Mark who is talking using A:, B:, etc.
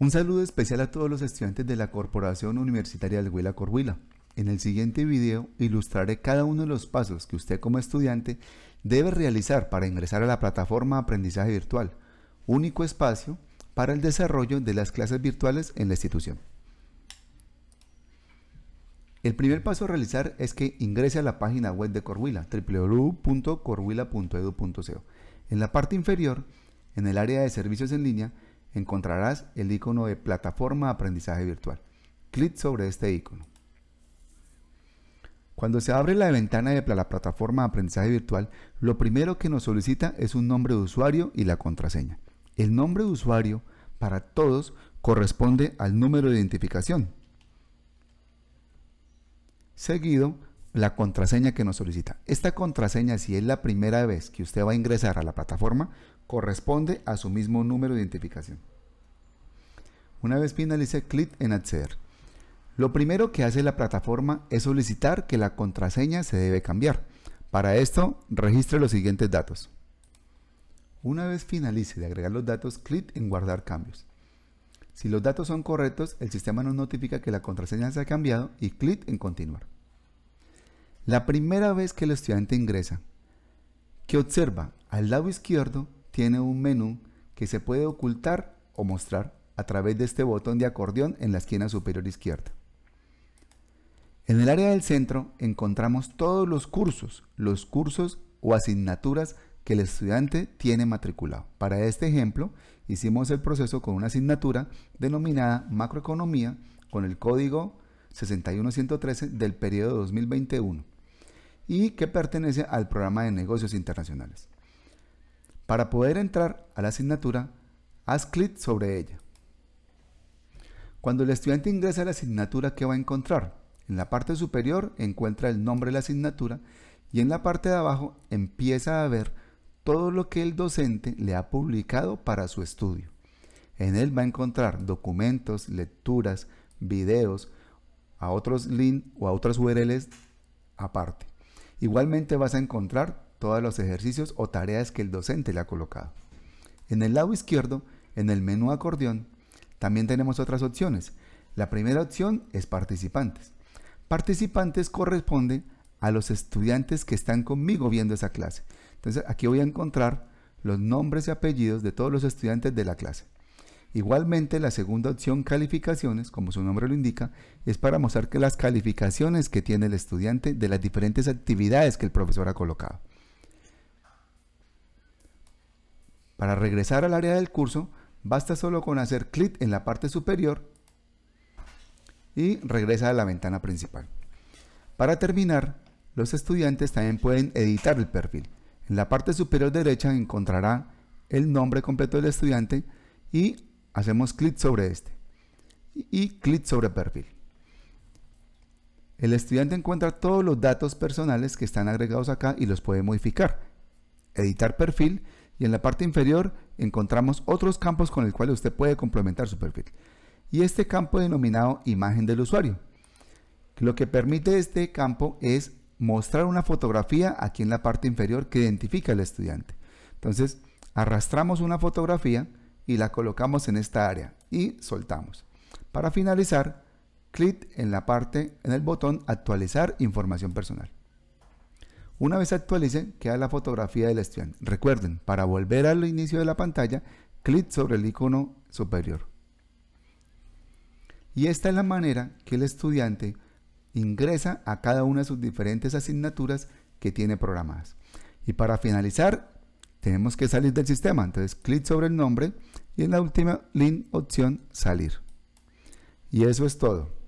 A: Un saludo especial a todos los estudiantes de la Corporación Universitaria de Huila Corhuila. En el siguiente video ilustraré cada uno de los pasos que usted como estudiante debe realizar para ingresar a la plataforma Aprendizaje Virtual, único espacio para el desarrollo de las clases virtuales en la institución. El primer paso a realizar es que ingrese a la página web de Corhuila, www.corhuila.edu.co. En la parte inferior, en el área de servicios en línea, encontrarás el icono de plataforma de aprendizaje virtual. Clic sobre este icono. Cuando se abre la ventana de la plataforma de aprendizaje virtual, lo primero que nos solicita es un nombre de usuario y la contraseña. El nombre de usuario para todos corresponde al número de identificación. Seguido la contraseña que nos solicita. Esta contraseña, si es la primera vez que usted va a ingresar a la plataforma, corresponde a su mismo número de identificación. Una vez finalice, clic en acceder. Lo primero que hace la plataforma es solicitar que la contraseña se debe cambiar. Para esto, registre los siguientes datos. Una vez finalice de agregar los datos, clic en guardar cambios. Si los datos son correctos, el sistema nos notifica que la contraseña se ha cambiado y clic en continuar. La primera vez que el estudiante ingresa, que observa al lado izquierdo tiene un menú que se puede ocultar o mostrar a través de este botón de acordeón en la esquina superior izquierda. En el área del centro encontramos todos los cursos, los cursos o asignaturas que el estudiante tiene matriculado. Para este ejemplo, hicimos el proceso con una asignatura denominada Macroeconomía con el código 6113 del periodo 2021 y que pertenece al programa de negocios internacionales. Para poder entrar a la asignatura, haz clic sobre ella. Cuando el estudiante ingresa a la asignatura, ¿qué va a encontrar? En la parte superior encuentra el nombre de la asignatura y en la parte de abajo empieza a ver todo lo que el docente le ha publicado para su estudio. En él va a encontrar documentos, lecturas, videos, a otros links o a otras URLs aparte. Igualmente vas a encontrar todos los ejercicios o tareas que el docente le ha colocado. En el lado izquierdo, en el menú acordeón, también tenemos otras opciones. La primera opción es participantes. Participantes corresponde a los estudiantes que están conmigo viendo esa clase. Entonces aquí voy a encontrar los nombres y apellidos de todos los estudiantes de la clase. Igualmente, la segunda opción, calificaciones, como su nombre lo indica, es para mostrar que las calificaciones que tiene el estudiante de las diferentes actividades que el profesor ha colocado. Para regresar al área del curso, basta solo con hacer clic en la parte superior y regresa a la ventana principal. Para terminar, los estudiantes también pueden editar el perfil. En la parte superior derecha encontrará el nombre completo del estudiante y hacemos clic sobre este y clic sobre perfil. El estudiante encuentra todos los datos personales que están agregados acá y los puede modificar. Editar perfil y en la parte inferior encontramos otros campos con el cual usted puede complementar su perfil. Y este campo denominado imagen del usuario. Lo que permite este campo es mostrar una fotografía aquí en la parte inferior que identifica al estudiante. Entonces, arrastramos una fotografía y la colocamos en esta área y soltamos. Para finalizar, clic en la parte, en el botón actualizar información personal. Una vez actualice, queda la fotografía del estudiante. Recuerden, para volver al inicio de la pantalla, clic sobre el icono superior. Y esta es la manera que el estudiante ingresa a cada una de sus diferentes asignaturas que tiene programadas. Y para finalizar, tenemos que salir del sistema. Entonces, clic sobre el nombre, y en la última, link opción salir. Y eso es todo.